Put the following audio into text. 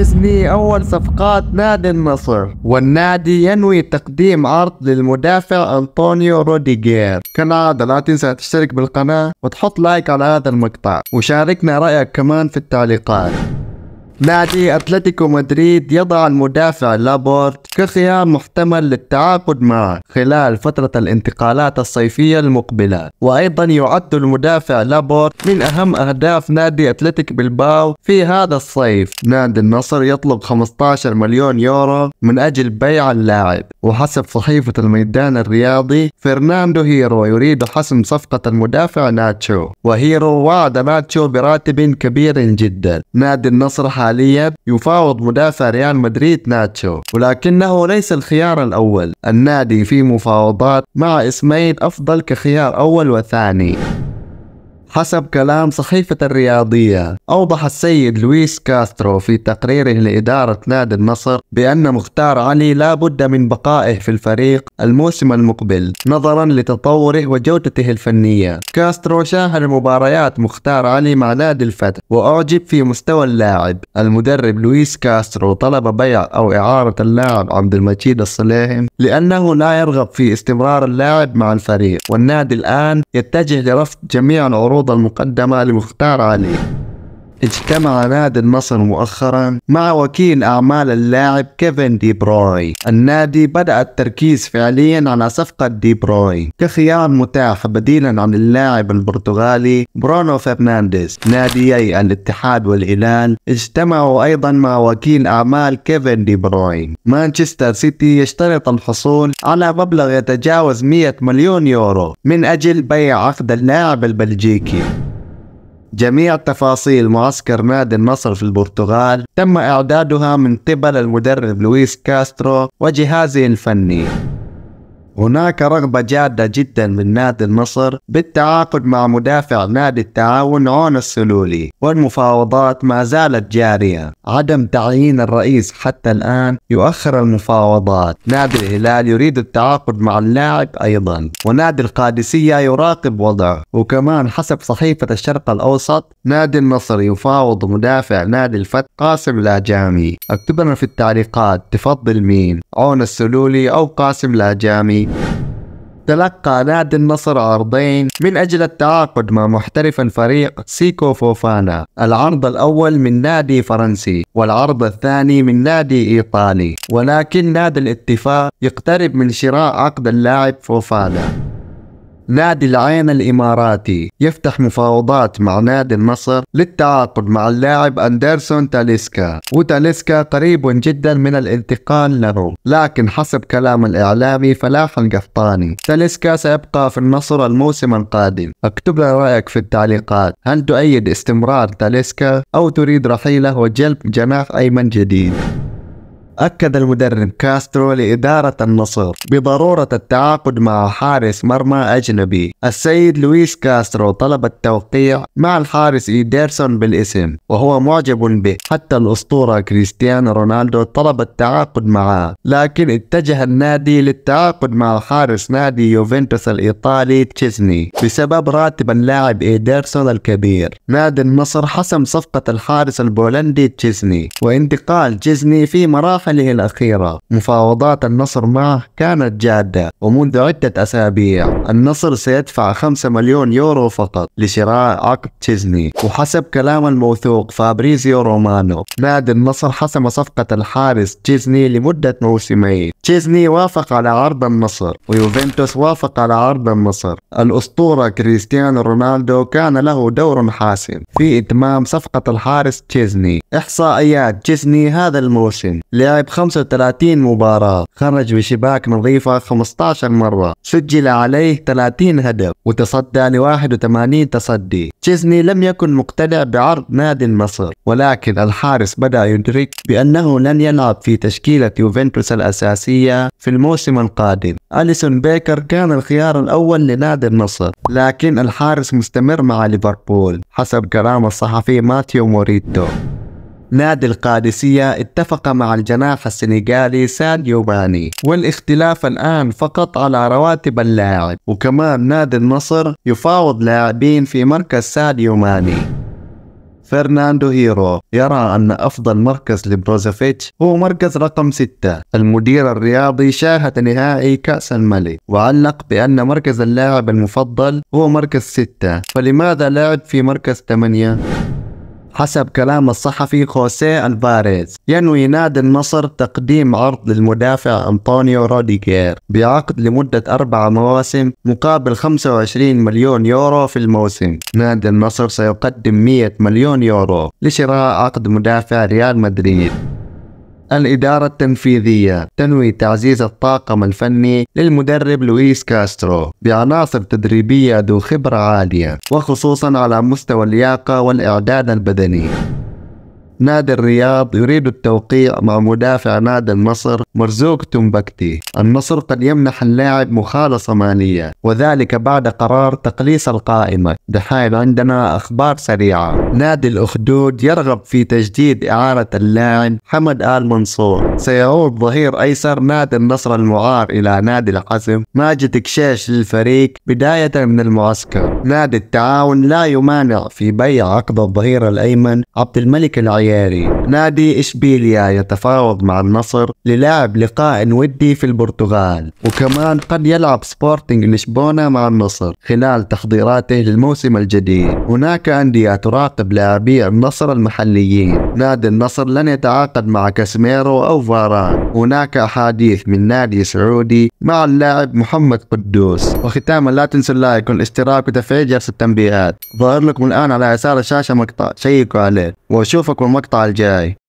رسمي أول صفقات نادي النصر والنادي ينوي تقديم عرض للمدافع أنطونيو روديغير كالعادة لا تنسى تشترك بالقناة وتحط لايك على هذا المقطع وشاركنا رأيك كمان في التعليقات نادي أتلتيكو مدريد يضع المدافع لابورت كخيار محتمل للتعاقد معه خلال فترة الانتقالات الصيفية المقبلة وأيضا يعد المدافع لابورت من أهم أهداف نادي أتلتيك بلباو في هذا الصيف نادي النصر يطلب 15 مليون يورو من أجل بيع اللاعب وحسب صحيفة الميدان الرياضي فرناندو هيرو يريد حسم صفقة المدافع ناتشو وهيرو وعد ناتشو براتب كبير جدا نادي النصر حاليا يفاوض مدافع ريال مدريد ناتشو ولكنه ليس الخيار الأول النادي في مفاوضات مع اسمين أفضل كخيار أول وثاني حسب كلام صحيفة الرياضية أوضح السيد لويس كاسترو في تقريره لإدارة نادي النصر بأن مختار علي لا بد من بقائه في الفريق الموسم المقبل نظرا لتطوره وجودته الفنية كاسترو شاهد مباريات مختار علي مع نادي الفتح وأعجب في مستوى اللاعب المدرب لويس كاسترو طلب بيع أو إعارة اللاعب عبد المجيد الصليهم لأنه لا يرغب في استمرار اللاعب مع الفريق والنادي الآن يتجه لرفض جميع العروض العروض المقدمة لمختار علي اجتمع نادي النصر مؤخرا مع وكيل أعمال اللاعب كيفن دي بروي النادي بدأ التركيز فعليا على صفقة دي بروي كخيار متاح بديلا عن اللاعب البرتغالي برونو فرنانديز ناديي الاتحاد والهلال اجتمعوا أيضا مع وكيل أعمال كيفن دي بروي مانشستر سيتي يشترط الحصول على مبلغ يتجاوز 100 مليون يورو من أجل بيع عقد اللاعب البلجيكي جميع تفاصيل معسكر نادي النصر في البرتغال تم إعدادها من قبل المدرب لويس كاسترو وجهازه الفني هناك رغبة جادة جدا من نادي النصر بالتعاقد مع مدافع نادي التعاون عون السلولي والمفاوضات ما زالت جارية عدم تعيين الرئيس حتى الآن يؤخر المفاوضات نادي الهلال يريد التعاقد مع اللاعب أيضا ونادي القادسية يراقب وضعه وكمان حسب صحيفة الشرق الأوسط نادي النصر يفاوض مدافع نادي الفتح قاسم لاجامي اكتب لنا في التعليقات تفضل مين عون السلولي أو قاسم لاجامي تلقى نادي النصر عرضين من أجل التعاقد مع محترف الفريق سيكو فوفانا العرض الأول من نادي فرنسي والعرض الثاني من نادي إيطالي ولكن نادي الاتفاق يقترب من شراء عقد اللاعب فوفانا نادي العين الإماراتي يفتح مفاوضات مع نادي النصر للتعاقد مع اللاعب أندرسون تاليسكا وتاليسكا قريب جدا من الانتقال له لكن حسب كلام الإعلامي فلاح القفطاني تاليسكا سيبقى في النصر الموسم القادم اكتب لنا رأيك في التعليقات هل تؤيد استمرار تاليسكا أو تريد رحيله وجلب جناح أيمن جديد أكد المدرب كاسترو لإدارة النصر بضرورة التعاقد مع حارس مرمى أجنبي السيد لويس كاسترو طلب التوقيع مع الحارس إيدرسون بالاسم وهو معجب به حتى الأسطورة كريستيانو رونالدو طلب التعاقد معه لكن اتجه النادي للتعاقد مع حارس نادي يوفنتوس الإيطالي تشيزني بسبب راتب اللاعب إيدرسون الكبير نادي النصر حسم صفقة الحارس البولندي تشيزني وانتقال تشيزني في مراحل مرحله الاخيره مفاوضات النصر معه كانت جاده ومنذ عده اسابيع النصر سيدفع 5 مليون يورو فقط لشراء عقد تشيزني وحسب كلام الموثوق فابريزيو رومانو نادي النصر حسم صفقه الحارس تشيزني لمده موسمين تشيزني وافق على عرض النصر ويوفنتوس وافق على عرض النصر الاسطوره كريستيانو رونالدو كان له دور حاسم في اتمام صفقه الحارس تشيزني احصائيات تشيزني هذا الموسم لعب لعب 35 مباراة خرج بشباك نظيفة 15 مرة سجل عليه 30 هدف وتصدى ل 81 تصدي تشيزني لم يكن مقتنع بعرض نادي مصر ولكن الحارس بدأ يدرك بأنه لن يلعب في تشكيلة يوفنتوس الأساسية في الموسم القادم أليسون بيكر كان الخيار الأول لنادي النصر لكن الحارس مستمر مع ليفربول حسب كلام الصحفي ماتيو موريتو نادي القادسية اتفق مع الجناح السنغالي ساديو ماني والاختلاف الآن فقط على رواتب اللاعب وكمان نادي النصر يفاوض لاعبين في مركز ساديو ماني فرناندو هيرو يرى أن أفضل مركز لبروزافيتش هو مركز رقم 6 المدير الرياضي شاهد نهائي كأس الملك وعلق بأن مركز اللاعب المفضل هو مركز 6 فلماذا لعب في مركز 8؟ حسب كلام الصحفي خوسيه ألفاريز ينوي نادي النصر تقديم عرض للمدافع أنطونيو روديغير بعقد لمدة أربع مواسم مقابل 25 مليون يورو في الموسم نادي النصر سيقدم 100 مليون يورو لشراء عقد مدافع ريال مدريد الإدارة التنفيذية تنوي تعزيز الطاقم الفني للمدرب لويس كاسترو بعناصر تدريبية ذو خبرة عالية وخصوصا على مستوى اللياقة والإعداد البدني نادي الرياض يريد التوقيع مع مدافع نادي النصر مرزوق تومبكتي النصر قد يمنح اللاعب مخالصة مالية وذلك بعد قرار تقليص القائمة دحين عندنا أخبار سريعة نادي الأخدود يرغب في تجديد إعارة اللاعب حمد آل منصور سيعود ظهير أيسر نادي النصر المعار إلى نادي العزم ماجد كشاش للفريق بداية من المعسكر نادي التعاون لا يمانع في بيع عقد الظهير الأيمن عبد الملك العيار الخياري نادي إشبيليا يتفاوض مع النصر للعب لقاء ودي في البرتغال وكمان قد يلعب سبورتنج لشبونة مع النصر خلال تحضيراته للموسم الجديد هناك أندية تراقب لاعبي النصر المحليين نادي النصر لن يتعاقد مع كاسميرو أو فاران هناك أحاديث من نادي سعودي مع اللاعب محمد قدوس وختاما لا تنسوا اللايك والاشتراك وتفعيل جرس التنبيهات ظاهر لكم الآن على يسار الشاشة مقطع شيكوا عليه وأشوفكم المقطع الجاي